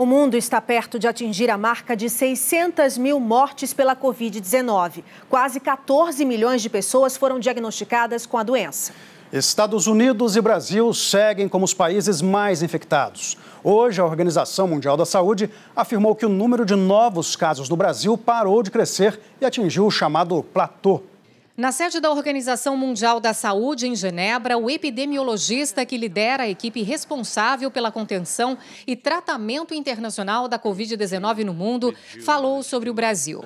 O mundo está perto de atingir a marca de 600 mil mortes pela Covid-19. Quase 14 milhões de pessoas foram diagnosticadas com a doença. Estados Unidos e Brasil seguem como os países mais infectados. Hoje, a Organização Mundial da Saúde afirmou que o número de novos casos no Brasil parou de crescer e atingiu o chamado platô. Na sede da Organização Mundial da Saúde, em Genebra, o epidemiologista que lidera a equipe responsável pela contenção e tratamento internacional da Covid-19 no mundo falou sobre o Brasil.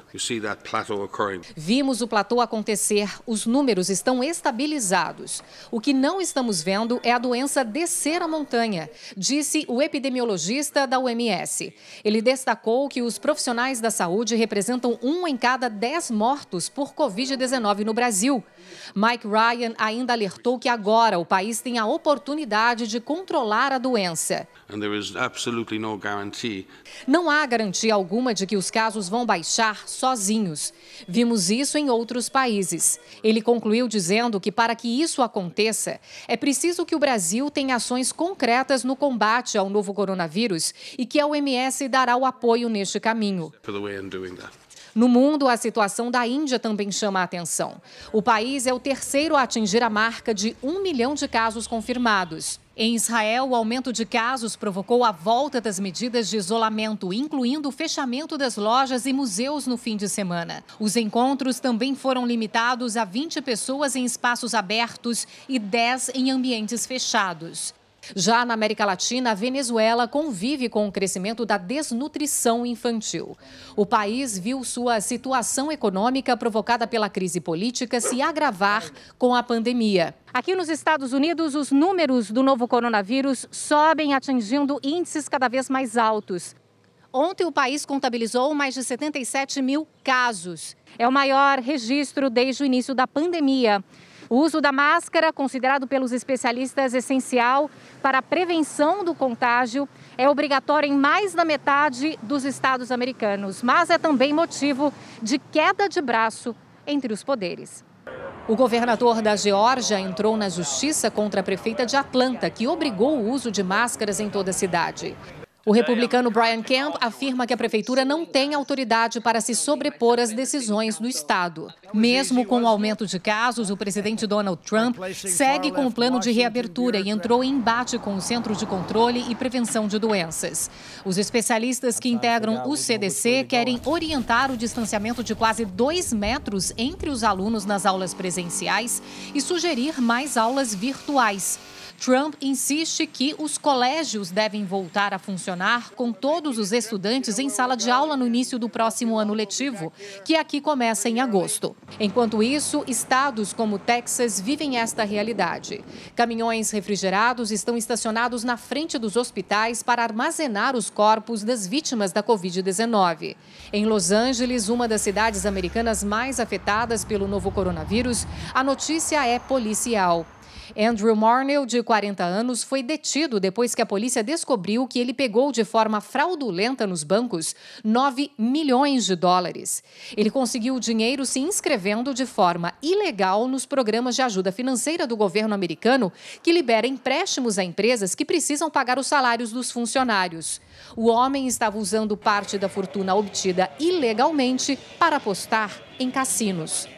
Vimos o platô acontecer, os números estão estabilizados. O que não estamos vendo é a doença descer a montanha, disse o epidemiologista da OMS. Ele destacou que os profissionais da saúde representam um em cada dez mortos por Covid-19 no Brasil. Brasil. Mike Ryan ainda alertou que agora o país tem a oportunidade de controlar a doença. Não há garantia alguma de que os casos vão baixar sozinhos. Vimos isso em outros países. Ele concluiu dizendo que para que isso aconteça, é preciso que o Brasil tenha ações concretas no combate ao novo coronavírus e que a OMS dará o apoio neste caminho. No mundo, a situação da Índia também chama a atenção. O país é o terceiro a atingir a marca de um milhão de casos confirmados. Em Israel, o aumento de casos provocou a volta das medidas de isolamento, incluindo o fechamento das lojas e museus no fim de semana. Os encontros também foram limitados a 20 pessoas em espaços abertos e 10 em ambientes fechados. Já na América Latina, a Venezuela convive com o crescimento da desnutrição infantil. O país viu sua situação econômica provocada pela crise política se agravar com a pandemia. Aqui nos Estados Unidos, os números do novo coronavírus sobem, atingindo índices cada vez mais altos. Ontem, o país contabilizou mais de 77 mil casos. É o maior registro desde o início da pandemia. O uso da máscara, considerado pelos especialistas essencial para a prevenção do contágio, é obrigatório em mais da metade dos estados americanos, mas é também motivo de queda de braço entre os poderes. O governador da Geórgia entrou na justiça contra a prefeita de Atlanta, que obrigou o uso de máscaras em toda a cidade. O republicano Brian Kemp afirma que a prefeitura não tem autoridade para se sobrepor às decisões do Estado. Mesmo com o aumento de casos, o presidente Donald Trump segue com o plano de reabertura e entrou em embate com o Centro de Controle e Prevenção de Doenças. Os especialistas que integram o CDC querem orientar o distanciamento de quase dois metros entre os alunos nas aulas presenciais e sugerir mais aulas virtuais. Trump insiste que os colégios devem voltar a funcionar com todos os estudantes em sala de aula no início do próximo ano letivo, que aqui começa em agosto. Enquanto isso, estados como Texas vivem esta realidade. Caminhões refrigerados estão estacionados na frente dos hospitais para armazenar os corpos das vítimas da Covid-19. Em Los Angeles, uma das cidades americanas mais afetadas pelo novo coronavírus, a notícia é policial. Andrew Marnell, de 40 anos, foi detido depois que a polícia descobriu que ele pegou de forma fraudulenta nos bancos 9 milhões de dólares. Ele conseguiu o dinheiro se inscrevendo de forma ilegal nos programas de ajuda financeira do governo americano que libera empréstimos a empresas que precisam pagar os salários dos funcionários. O homem estava usando parte da fortuna obtida ilegalmente para apostar em cassinos.